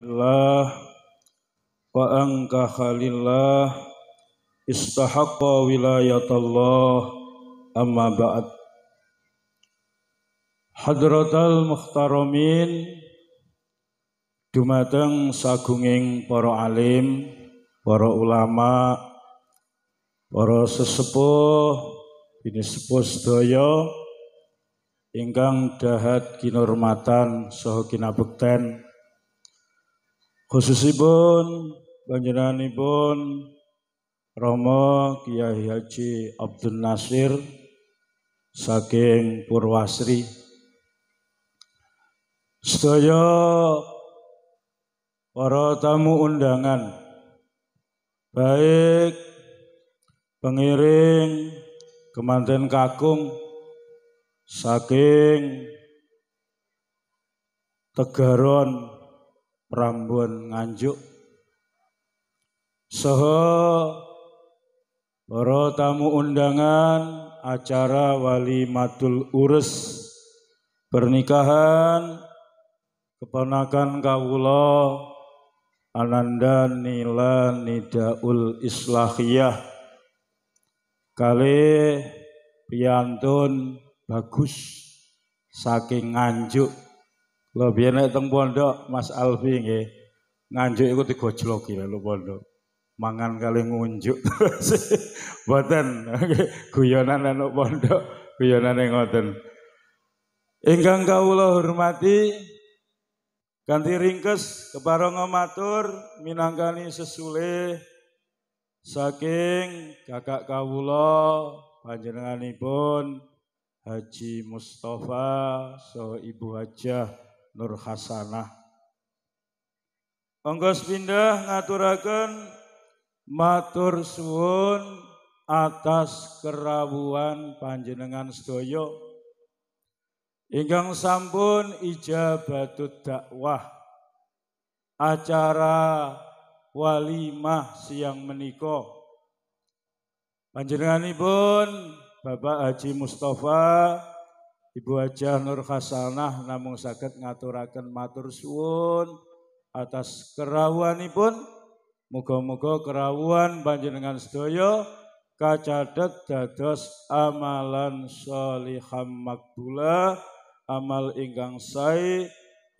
Allah wa anka khalillah istahaqqa wilayatallah amma ba'd Hadratal muhtaramin dumateng sagunging para alim para ulama para sesepuh ini sepuh sedaya ingkang dahat kinormatan soho kinabekten Khususipun panjenenganipun Romo Kiai Haji Abdul Nasir saking Purwasri. Sedaya para tamu undangan baik pengiring kemanten kakung saking Tegaron Prambon Nganjuk Soho para tamu undangan acara wali Matul Urus pernikahan keponakan Kawulo Ananda Nila Nidaul Islahiyah kali piantun bagus saking nganjuk Lho biyen nek teng pondok Mas Alfi nggih nganjuk iku digojloki lalu pondok. Mangan kali ngunjuk terus boten guyonan anu pondok yang ngoten. Ingkang kawula hormati ganti ringkes keparenga matur minangkani sesule saking kakak kawula panjenenganipun Haji Mustafa so Ibu Hajah Nur Hasanah. Onggos pindah ngaturakan matur suwun atas kerabuan panjenengan sedoyo ingkang sampun ijabatut dakwah acara walimah siang Panjenengan panjenenganipun Bapak Haji Mustafa Ibu Aja Nur Hasanah namung saged ngaturaken matur suwun atas kerawuhanipun. Muga-muga kerawuhan panjenengan sedaya kacadet dados amalan sholiham makbula, amal ingkang sae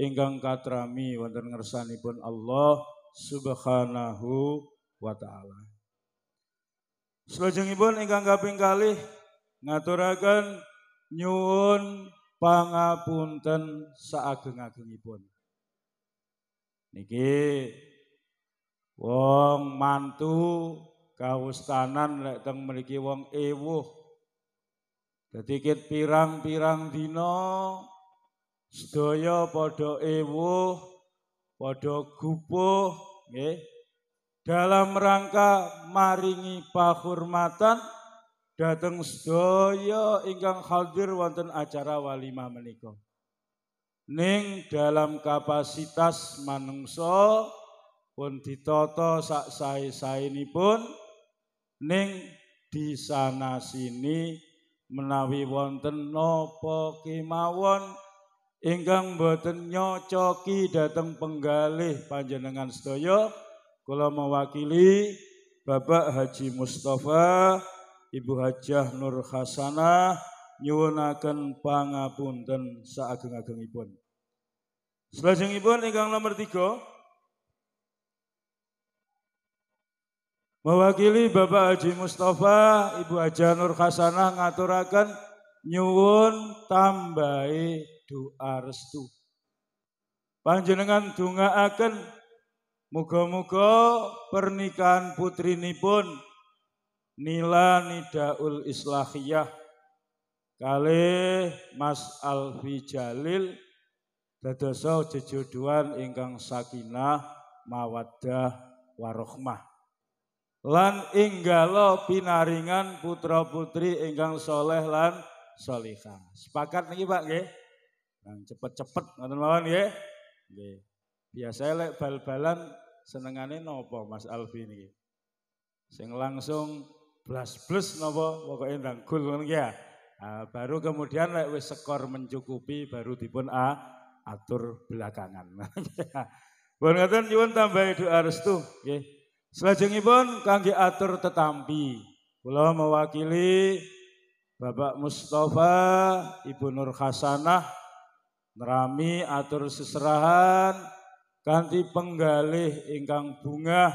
ingkang katrami wonten ngersanipun Allah Subhanahu wa taala. Selajengipun ingkang kaping kalih ngaturaken nyun pangapunten saageng-agengipun. Niki wong mantu kawustanan lek teng mriki wong ewuh. Dedikit pirang-pirang dina sedaya padha ewuh, padha gupuh nggih. Dalam rangka maringi pahurmatan Dateng sedaya ingkang hadir wonten acara walimah menika. Ning dalam kapasitas manungsa pun ditata sak sae pun, ning di sana sini menawi wonten nopo kemawon ingkang boten nyocoki dateng penggalih panjenengan sedaya kula mewakili Bapak Haji Mustafa Ibu Hajah Nur Hasanah nyuwunaken pangapunten saageng-agengipun. Selajengipun ingkang nomor tiga mewakili Bapak Haji Mustafa, Ibu Hajah Nur Hasanah ngaturaken nyuwun tambahi doa restu. Panjenengan dungaaken muga-muga pernikahan putrinipun Nila Nidaul Islahiyah kali Mas Alfi Jalil dadoso jejoduan ingkang sakinah mawaddah warohmah lan inggalo pinaringan putra putri ingkang soleh lan solika. sepakat nih Pak nggih Yang cepet-cepet ngoten mawon nggih nggih lek bal-balan senengane nopo Mas Alfi ini, sing langsung Plus plus Novo pokoke gul ngono ya. Nah, baru kemudian lek wis skor mencukupi baru dipun a atur belakangan. Buat ngoten nyuwun tambah itu doa restu nggih. Selajengipun kangge atur tetampi. Kula mewakili Bapak Mustafa, Ibu Nur Hasanah, nerami atur seserahan, ganti penggalih ingkang bunga.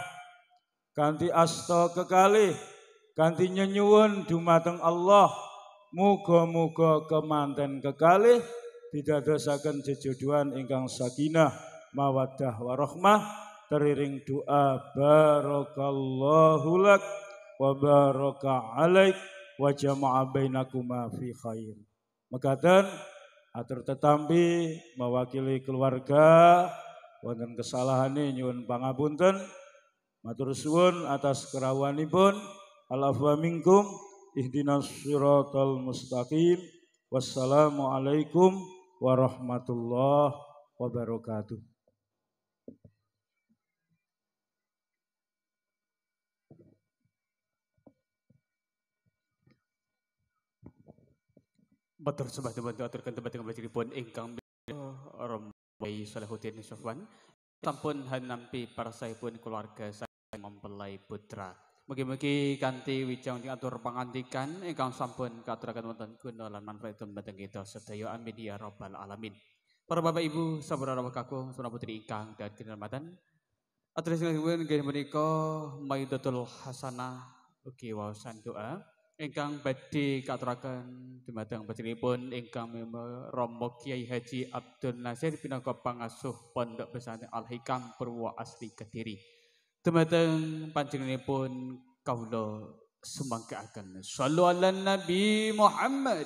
ganti Asto kekalih, Ganti nyenyuun dumateng Allah. Muga-muga kemanten kekalih dosakan jejodohan ingkang sakinah mawaddah warahmah teriring doa barakallahu lak wa baraka alaik wa jama'a bainakuma fi khair. Mekaten atur tetampi mewakili keluarga kesalahan ini nyuwun pangapunten matur suwun atas kerawanipun al minkum ihdinas siratal mustaqim. Wassalamualaikum warahmatullahi wabarakatuh. Matur sembah teman atur kan tempat tengah belajar pun ingkang rombai Sampun hanampi para saya pun keluarga saya mempelai putra. Mugi-mugi kanthi wijang atur pangandikan ingkang sampun katurakan wonten guna lan manfaatipun dhateng kita sedaya amin ya rabbal alamin. Para bapak ibu, saudara kakung, saudara putri ingkang dan dirahmatan. Atur singgih nggih menika Maidatul Hasanah ugi waosan doa ingkang badhe katuraken dumateng pun ingkang Romo Kiai Haji Abdul Nasir pinangka pangasuh Pondok Pesantren Al Hikam Purwo Asli Kediri. Dumateng panjenenganipun kawula sumangkaaken. Shallu ala Nabi Muhammad.